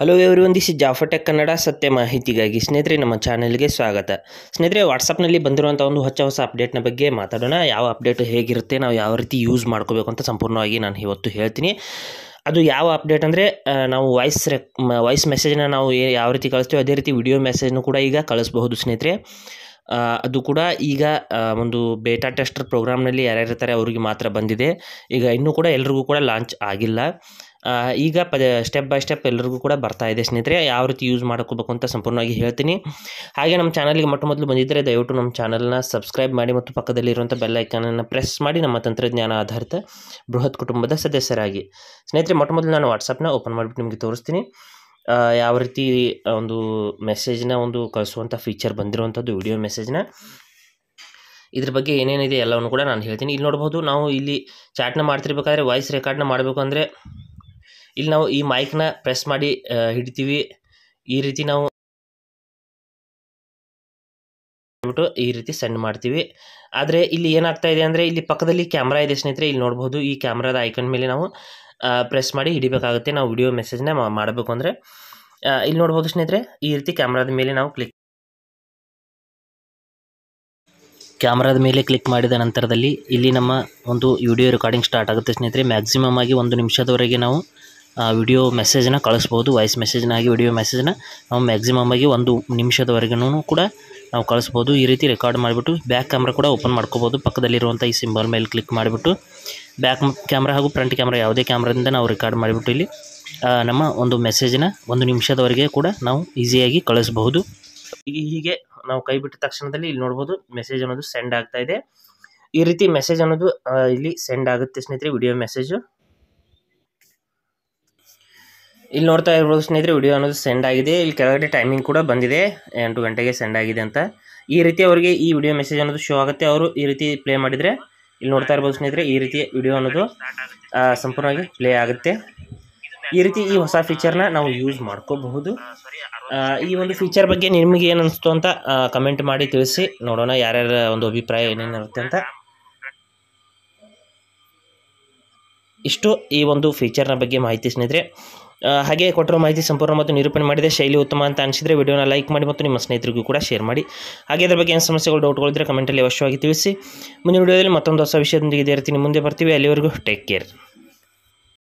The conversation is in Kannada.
ಹಲೋ ಎವ್ರಿ ಒಂದು ದಿಸ್ ಇಸ್ ಕನ್ನಡ ಸತ್ಯ ಮಾಹಿತಿಗಾಗಿ ಸ್ನೇಹಿತರೆ ನಮ್ಮ ಚಾನೆಲ್ಗೆ ಸ್ವಾಗತ ಸ್ನೇಹಿತರೆ ವಾಟ್ಸಪ್ನಲ್ಲಿ ಬಂದಿರುವಂಥ ಒಂದು ಹೊಸ ಹೊಸ ಅಪ್ಡೇಟ್ನ ಬಗ್ಗೆ ಮಾತಾಡೋಣ ಯಾವ ಅಪ್ಡೇಟ್ ಹೇಗಿರುತ್ತೆ ನಾವು ಯಾವ ರೀತಿ ಯೂಸ್ ಮಾಡ್ಕೋಬೇಕು ಅಂತ ಸಂಪೂರ್ಣವಾಗಿ ನಾನು ಇವತ್ತು ಹೇಳ್ತೀನಿ ಅದು ಯಾವ ಅಪ್ಡೇಟ್ ಅಂದರೆ ನಾವು ವಾಯ್ಸ್ ರೆಕ್ ವಾಯ್ಸ್ ಮೆಸೇಜ್ನ ನಾವು ಯಾವ ರೀತಿ ಕಳಿಸ್ತೀವೋ ಅದೇ ರೀತಿ ವಿಡಿಯೋ ಮೆಸೇಜ್ನು ಕೂಡ ಈಗ ಕಳಿಸ್ಬಹುದು ಸ್ನೇಹಿತರೆ ಅದು ಕೂಡ ಈಗ ಒಂದು ಬೇಟಾ ಟೆಸ್ಟರ್ ಪ್ರೋಗ್ರಾಮ್ನಲ್ಲಿ ಯಾರ್ಯಾರು ಅವ್ರಿಗೆ ಅವರಿಗೆ ಮಾತ್ರ ಬಂದಿದೆ ಈಗ ಇನ್ನೂ ಕೂಡ ಎಲ್ರಿಗೂ ಕೂಡ ಲಾಂಚ್ ಆಗಿಲ್ಲ ಈಗ ಪದ ಸ್ಟೆಪ್ ಬೈ ಸ್ಟೆಪ್ ಎಲ್ಲರಿಗೂ ಕೂಡ ಬರ್ತಾ ಇದೆ ಸ್ನೇಹಿತರೆ ಯಾವ ರೀತಿ ಯೂಸ್ ಮಾಡ್ಕೋಬೇಕು ಅಂತ ಸಂಪೂರ್ಣವಾಗಿ ಹೇಳ್ತೀನಿ ಹಾಗೆ ನಮ್ಮ ಚಾನಲ್ಗೆ ಮೊಟ್ಟ ಮೊದಲು ಬಂದಿದ್ದರೆ ದಯವಿಟ್ಟು ನಮ್ಮ ಚಾನಲ್ನ ಸಬ್ಸ್ಕ್ರೈಬ್ ಮಾಡಿ ಮತ್ತು ಪಕ್ಕದಲ್ಲಿರುವಂಥ ಐಕಾನನ್ನು ಪ್ರೆಸ್ ಮಾಡಿ ನಮ್ಮ ತಂತ್ರಜ್ಞಾನ ಆಧಾರಿತ ಬೃಹತ್ ಕುಟುಂಬದ ಸದಸ್ಯರಾಗಿ ಸ್ನೇಹಿತರೆ ಮೊಟ್ಟ ಮೊದಲು ನಾನು ವಾಟ್ಸಪ್ನ ಓಪನ್ ಮಾಡಿಬಿಟ್ಟು ನಿಮಗೆ ತೋರಿಸ್ತೀನಿ ಯಾವ ರೀತಿ ಒಂದು ಮೆಸೇಜ್ನ ಒಂದು ಕಳಿಸುವಂಥ ಫೀಚರ್ ಬಂದಿರುವಂಥದ್ದು ವಿಡಿಯೋ ಮೆಸೇಜ್ನ ಇದ್ರ ಬಗ್ಗೆ ಏನೇನಿದೆ ಎಲ್ಲವನ್ನು ಕೂಡ ನಾನು ಹೇಳ್ತೀನಿ ಇಲ್ಲಿ ನೋಡ್ಬೋದು ನಾವು ಇಲ್ಲಿ ಚಾಟ್ನ ಮಾಡ್ತಿರ್ಬೇಕಾದ್ರೆ ವಾಯ್ಸ್ ರೆಕಾರ್ಡ್ನ ಮಾಡಬೇಕು ಅಂದರೆ ಇಲ್ಲಿ ನಾವು ಈ ಮೈಕ್ನ ಪ್ರೆಸ್ ಮಾಡಿ ಹಿಡಿತೀವಿ ಈ ರೀತಿ ನಾವು ಬಿಟ್ಟು ಈ ರೀತಿ ಸೆಂಡ್ ಮಾಡ್ತೀವಿ ಆದರೆ ಇಲ್ಲಿ ಏನಾಗ್ತಾ ಇದೆ ಅಂದರೆ ಇಲ್ಲಿ ಪಕ್ಕದಲ್ಲಿ ಕ್ಯಾಮ್ರಾ ಇದೆ ಸ್ನೇಹಿತರೆ ಇಲ್ಲಿ ನೋಡ್ಬೋದು ಈ ಕ್ಯಾಮ್ರಾದ ಐಕನ್ ಮೇಲೆ ನಾವು ಪ್ರೆಸ್ ಮಾಡಿ ಹಿಡಿಬೇಕಾಗುತ್ತೆ ನಾವು ವಿಡಿಯೋ ಮೆಸೇಜ್ನ ಮಾಡಬೇಕು ಅಂದರೆ ಇಲ್ಲಿ ನೋಡ್ಬೋದು ಸ್ನೇಹಿತರೆ ಈ ರೀತಿ ಕ್ಯಾಮ್ರಾದ ಮೇಲೆ ನಾವು ಕ್ಲಿಕ್ ಕ್ಯಾಮ್ರಾದ ಮೇಲೆ ಕ್ಲಿಕ್ ಮಾಡಿದ ನಂತರದಲ್ಲಿ ಇಲ್ಲಿ ನಮ್ಮ ಒಂದು ವಿಡಿಯೋ ರೆಕಾರ್ಡಿಂಗ್ ಸ್ಟಾರ್ಟ್ ಆಗುತ್ತೆ ಸ್ನೇಹಿತರೆ ಮ್ಯಾಕ್ಸಿಮಮ್ ಆಗಿ ಒಂದು ನಿಮಿಷದವರೆಗೆ ನಾವು ವಿಡಿಯೋ ಮೆಸೇಜನ್ನು ಕಳಿಸ್ಬೋದು ವಾಯ್ಸ್ ಮೆಸೇಜ್ನ ಆಗಿ ವಿಡಿಯೋ ಮೆಸೇಜ್ನ ನಾವು ಮ್ಯಾಕ್ಸಿಮಮ್ ಆಗಿ ಒಂದು ನಿಮಿಷದವರೆಗೂ ಕೂಡ ನಾವು ಕಳಿಸ್ಬೋದು ಈ ರೀತಿ ರೆಕಾರ್ಡ್ ಮಾಡಿಬಿಟ್ಟು ಬ್ಯಾಕ್ ಕ್ಯಾಮ್ರಾ ಕೂಡ ಓಪನ್ ಮಾಡ್ಕೋಬೋದು ಪಕ್ಕದಲ್ಲಿರುವಂಥ ಈ ಸಿಂಬಲ್ ಮೇಲೆ ಕ್ಲಿಕ್ ಮಾಡಿಬಿಟ್ಟು ಬ್ಯಾಕ್ ಕ್ಯಾಮ್ರಾ ಹಾಗೂ ಫ್ರಂಟ್ ಕ್ಯಾಮ್ರಾ ಯಾವುದೇ ಕ್ಯಾಮ್ರಾದಿಂದ ನಾವು ರೆಕಾರ್ಡ್ ಮಾಡಿಬಿಟ್ಟು ಇಲ್ಲಿ ನಮ್ಮ ಒಂದು ಮೆಸೇಜನ್ನ ಒಂದು ನಿಮಿಷದವರೆಗೆ ಕೂಡ ನಾವು ಈಸಿಯಾಗಿ ಕಳಿಸಬಹುದು ಹೀಗೆ ನಾವು ಕೈ ಬಿಟ್ಟ ತಕ್ಷಣದಲ್ಲಿ ಇಲ್ಲಿ ನೋಡ್ಬೋದು ಮೆಸೇಜ್ ಅನ್ನೋದು ಸೆಂಡ್ ಆಗ್ತಾ ಇದೆ ಈ ರೀತಿ ಮೆಸೇಜ್ ಅನ್ನೋದು ಇಲ್ಲಿ ಸೆಂಡ್ ಆಗುತ್ತೆ ಸ್ನೇಹಿತರೆ ವಿಡಿಯೋ ಮೆಸೇಜು ಇಲ್ಲಿ ನೋಡ್ತಾ ಇರ್ಬೋದು ಸ್ನೇಹಿತರೆ ವಿಡಿಯೋ ಅನ್ನೋದು ಸೆಂಡ್ ಆಗಿದೆ ಇಲ್ಲಿ ಕೆಳಗಡೆ ಟೈಮಿಂಗ್ ಕೂಡ ಬಂದಿದೆ ಎಂಟು ಗಂಟೆಗೆ ಸೆಂಡ್ ಆಗಿದೆ ಅಂತ ಈ ರೀತಿ ಅವರಿಗೆ ಈ ವಿಡಿಯೋ ಮೆಸೇಜ್ ಅನ್ನೋದು ಶೋ ಆಗುತ್ತೆ ಅವರು ಈ ರೀತಿ ಪ್ಲೇ ಮಾಡಿದರೆ ಇಲ್ಲಿ ನೋಡ್ತಾ ಇರ್ಬೋದು ಸ್ನೇಹಿತರೆ ಈ ರೀತಿ ವಿಡಿಯೋ ಅನ್ನೋದು ಸಂಪೂರ್ಣವಾಗಿ ಪ್ಲೇ ಆಗುತ್ತೆ ಈ ರೀತಿ ಈ ಹೊಸ ಫೀಚರ್ನ ನಾವು ಯೂಸ್ ಮಾಡ್ಕೋಬಹುದು ಈ ಒಂದು ಫೀಚರ್ ಬಗ್ಗೆ ನಿಮಗೆ ಏನು ಅನಿಸ್ತು ಅಂತ ಕಮೆಂಟ್ ಮಾಡಿ ತಿಳಿಸಿ ನೋಡೋಣ ಯಾರ್ಯಾರ ಒಂದು ಅಭಿಪ್ರಾಯ ಏನೇನಿರುತ್ತೆ ಅಂತ ಇಷ್ಟು ಈ ಒಂದು ಫೀಚರ್ನ ಬಗ್ಗೆ ಮಾಹಿತಿ ಸ್ನೇಹಿತರೆ ಹಾಗೆ ಕೊಟ್ಟಿರೋ ಮಾಹಿತಿ ಸಂಪೂರ್ಣ ಮತ್ತು ನಿರೂಪಣೆ ಮಾಡಿದೆ ಶೈಲಿ ಉತ್ತಮ ಅಂತ ಅನಿಸಿದರೆ ವಿಡಿಯೋನ ಲೈಕ್ ಮಾಡಿ ಮತ್ತು ನಿಮ್ಮ ಸ್ನೇಹಿತರಿಗೂ ಕೂಡ ಶೇರ್ ಮಾಡಿ ಹಾಗೆ ಅದರ ಬಗ್ಗೆ ಏನು ಸಮಸ್ಯೆಗಳು ಡೌಟ್ಗಳಿದ್ರೆ ಕಮೆಂಟಲ್ಲಿ ಅವಶ್ಯವಾಗಿ ತಿಳಿಸಿ ಮುಂದಿನ ವಿಡಿಯೋದಲ್ಲಿ ಮತ್ತೊಂದು ಹೊಸ ವಿಷಯದೊಂದಿಗೆ ಇದೇ ರೀತಿ ಮುಂದೆ ಬರ್ತೀವಿ ಅಲ್ಲಿವರೆಗೂ ಟೇಕ್ ಕೇರ್